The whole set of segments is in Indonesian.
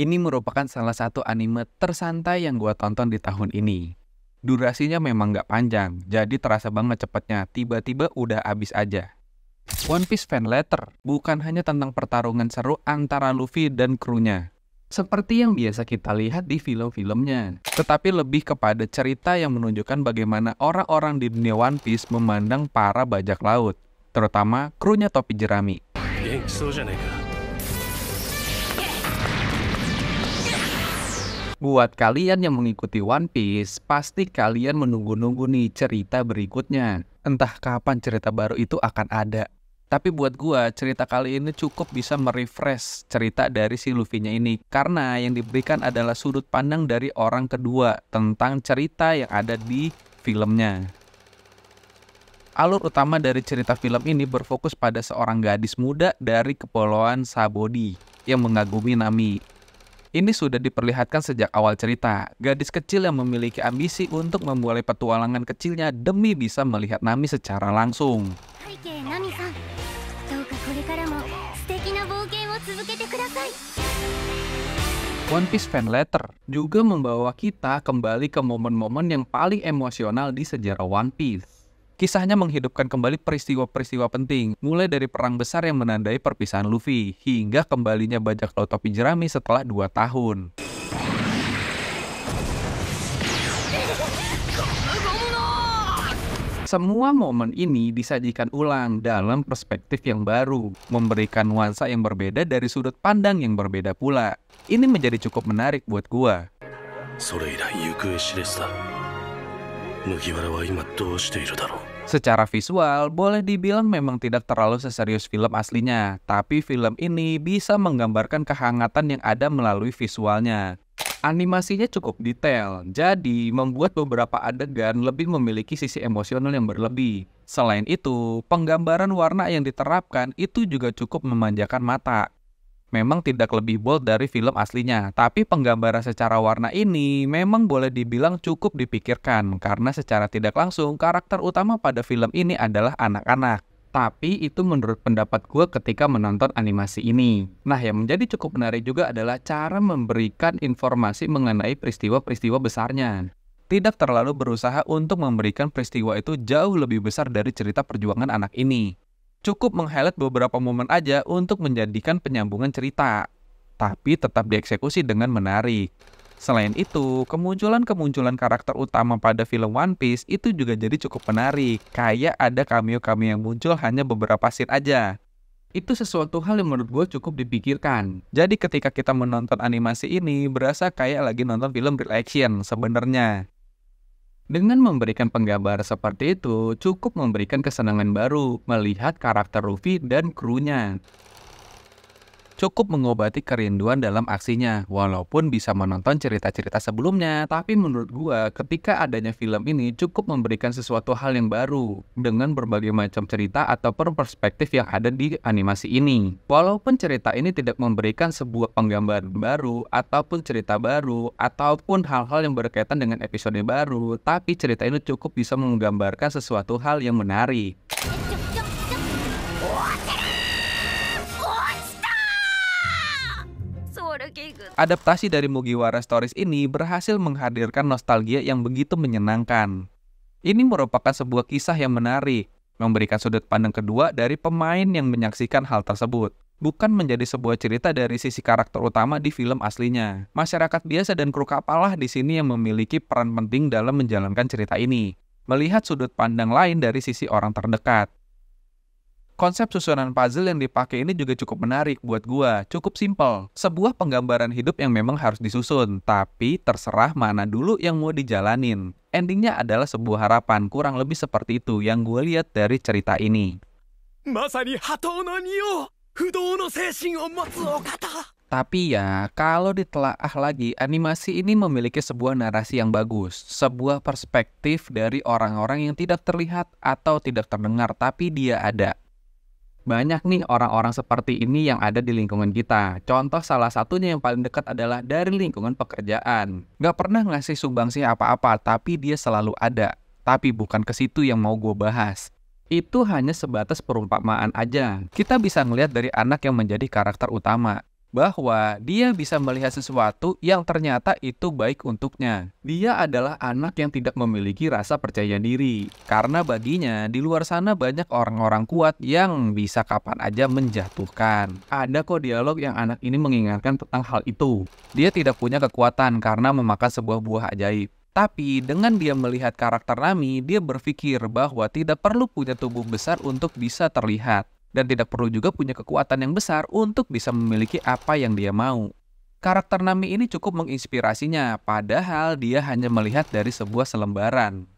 Ini merupakan salah satu anime tersantai yang gue tonton di tahun ini. Durasinya memang gak panjang, jadi terasa banget cepetnya, tiba-tiba udah abis aja. One Piece Fan Letter bukan hanya tentang pertarungan seru antara Luffy dan krunya, seperti yang biasa kita lihat di film-filmnya, tetapi lebih kepada cerita yang menunjukkan bagaimana orang-orang di dunia One Piece memandang para bajak laut, terutama krunya topi jerami. Iya, iya, Buat kalian yang mengikuti One Piece, pasti kalian menunggu-nunggu nih cerita berikutnya. Entah kapan cerita baru itu akan ada. Tapi buat gua, cerita kali ini cukup bisa merefresh cerita dari si Luffy-nya ini karena yang diberikan adalah sudut pandang dari orang kedua tentang cerita yang ada di filmnya. Alur utama dari cerita film ini berfokus pada seorang gadis muda dari kepulauan Sabodi yang mengagumi Nami ini sudah diperlihatkan sejak awal cerita. Gadis kecil yang memiliki ambisi untuk memulai petualangan kecilnya demi bisa melihat Nami secara langsung. One Piece fan letter juga membawa kita kembali ke momen-momen yang paling emosional di sejarah One Piece. Kisahnya menghidupkan kembali peristiwa-peristiwa penting, mulai dari perang besar yang menandai perpisahan Luffy, hingga kembalinya bajak laut topi jerami setelah dua tahun. Semua momen ini disajikan ulang dalam perspektif yang baru, memberikan nuansa yang berbeda dari sudut pandang yang berbeda pula. Ini menjadi cukup menarik buat gua. Sore Secara visual, boleh dibilang memang tidak terlalu seserius film aslinya, tapi film ini bisa menggambarkan kehangatan yang ada melalui visualnya. Animasinya cukup detail, jadi membuat beberapa adegan lebih memiliki sisi emosional yang berlebih. Selain itu, penggambaran warna yang diterapkan itu juga cukup memanjakan mata, memang tidak lebih bold dari film aslinya. Tapi penggambaran secara warna ini memang boleh dibilang cukup dipikirkan karena secara tidak langsung karakter utama pada film ini adalah anak-anak. Tapi itu menurut pendapat gue ketika menonton animasi ini. Nah yang menjadi cukup menarik juga adalah cara memberikan informasi mengenai peristiwa-peristiwa besarnya. Tidak terlalu berusaha untuk memberikan peristiwa itu jauh lebih besar dari cerita perjuangan anak ini cukup meng-highlight beberapa momen aja untuk menjadikan penyambungan cerita, tapi tetap dieksekusi dengan menarik. Selain itu, kemunculan-kemunculan karakter utama pada film One Piece itu juga jadi cukup menarik, kayak ada cameo-cameo yang muncul hanya beberapa scene aja. Itu sesuatu hal yang menurut gue cukup dipikirkan. Jadi ketika kita menonton animasi ini, berasa kayak lagi nonton film real action sebenarnya. Dengan memberikan penggambar seperti itu, cukup memberikan kesenangan baru melihat karakter Luffy dan krunya cukup mengobati kerinduan dalam aksinya. Walaupun bisa menonton cerita-cerita sebelumnya, tapi menurut gua ketika adanya film ini cukup memberikan sesuatu hal yang baru dengan berbagai macam cerita per perspektif yang ada di animasi ini. Walaupun cerita ini tidak memberikan sebuah penggambaran baru ataupun cerita baru ataupun hal-hal yang berkaitan dengan episode baru, tapi cerita ini cukup bisa menggambarkan sesuatu hal yang menarik. adaptasi dari Mugiwara Stories ini berhasil menghadirkan nostalgia yang begitu menyenangkan. Ini merupakan sebuah kisah yang menarik, memberikan sudut pandang kedua dari pemain yang menyaksikan hal tersebut. Bukan menjadi sebuah cerita dari sisi karakter utama di film aslinya. Masyarakat biasa dan kru kapal di sini yang memiliki peran penting dalam menjalankan cerita ini. Melihat sudut pandang lain dari sisi orang terdekat. Konsep susunan puzzle yang dipakai ini juga cukup menarik buat gua, cukup simpel. Sebuah penggambaran hidup yang memang harus disusun, tapi terserah mana dulu yang mau dijalanin. Endingnya adalah sebuah harapan, kurang lebih seperti itu yang gue lihat dari cerita ini. Tapi ya, kalau ditelaah lagi, animasi ini memiliki sebuah narasi yang bagus, sebuah perspektif dari orang-orang yang tidak terlihat atau tidak terdengar, tapi dia ada. Banyak nih orang-orang seperti ini yang ada di lingkungan kita. Contoh salah satunya yang paling dekat adalah dari lingkungan pekerjaan. Gak pernah ngasih sumbangsih apa-apa, tapi dia selalu ada. Tapi bukan ke situ yang mau gue bahas. Itu hanya sebatas perumpamaan aja. Kita bisa ngelihat dari anak yang menjadi karakter utama bahwa dia bisa melihat sesuatu yang ternyata itu baik untuknya. Dia adalah anak yang tidak memiliki rasa percaya diri, karena baginya di luar sana banyak orang-orang kuat yang bisa kapan aja menjatuhkan. Ada kok dialog yang anak ini mengingatkan tentang hal itu. Dia tidak punya kekuatan karena memakan sebuah buah ajaib. Tapi dengan dia melihat karakter Nami, dia berpikir bahwa tidak perlu punya tubuh besar untuk bisa terlihat dan tidak perlu juga punya kekuatan yang besar untuk bisa memiliki apa yang dia mau. Karakter Nami ini cukup menginspirasinya, padahal dia hanya melihat dari sebuah selembaran.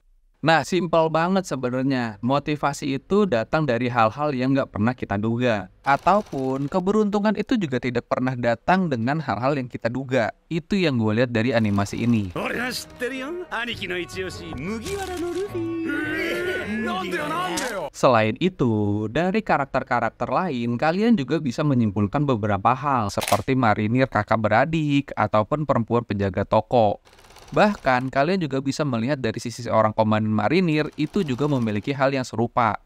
Nah, simpel banget sebenarnya. Motivasi itu datang dari hal-hal yang nggak pernah kita duga. Ataupun keberuntungan itu juga tidak pernah datang dengan hal-hal yang kita duga. Itu yang gue lihat dari animasi ini. Selain itu, dari karakter-karakter lain, kalian juga bisa menyimpulkan beberapa hal seperti marinir kakak beradik ataupun perempuan penjaga toko. Bahkan, kalian juga bisa melihat dari sisi seorang komandan marinir itu juga memiliki hal yang serupa.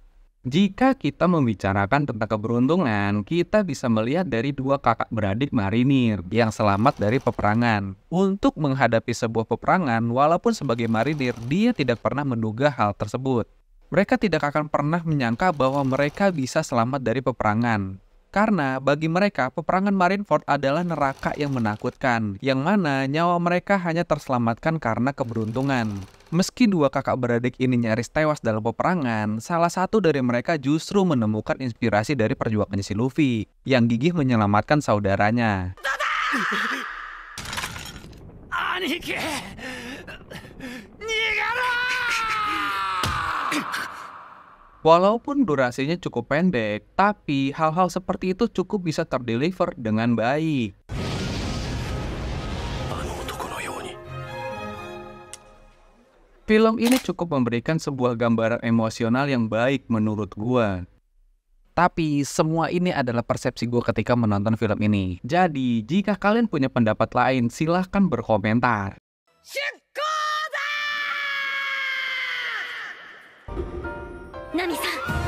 Jika kita membicarakan tentang keberuntungan, kita bisa melihat dari dua kakak beradik marinir yang selamat dari peperangan. Untuk menghadapi sebuah peperangan, walaupun sebagai marinir, dia tidak pernah menduga hal tersebut. Mereka tidak akan pernah menyangka bahwa mereka bisa selamat dari peperangan. Karena bagi mereka, peperangan Marineford adalah neraka yang menakutkan, yang mana nyawa mereka hanya terselamatkan karena keberuntungan. Meski dua kakak beradik ini nyaris tewas dalam peperangan, salah satu dari mereka justru menemukan inspirasi dari perjuangannya si Luffy, yang gigih menyelamatkan saudaranya. Walaupun durasinya cukup pendek, tapi hal-hal seperti itu cukup bisa terdeliver dengan baik. Film ini cukup memberikan sebuah gambaran emosional yang baik menurut gua. Tapi semua ini adalah persepsi gua ketika menonton film ini. Jadi, jika kalian punya pendapat lain, silahkan berkomentar. Shit! ナミさん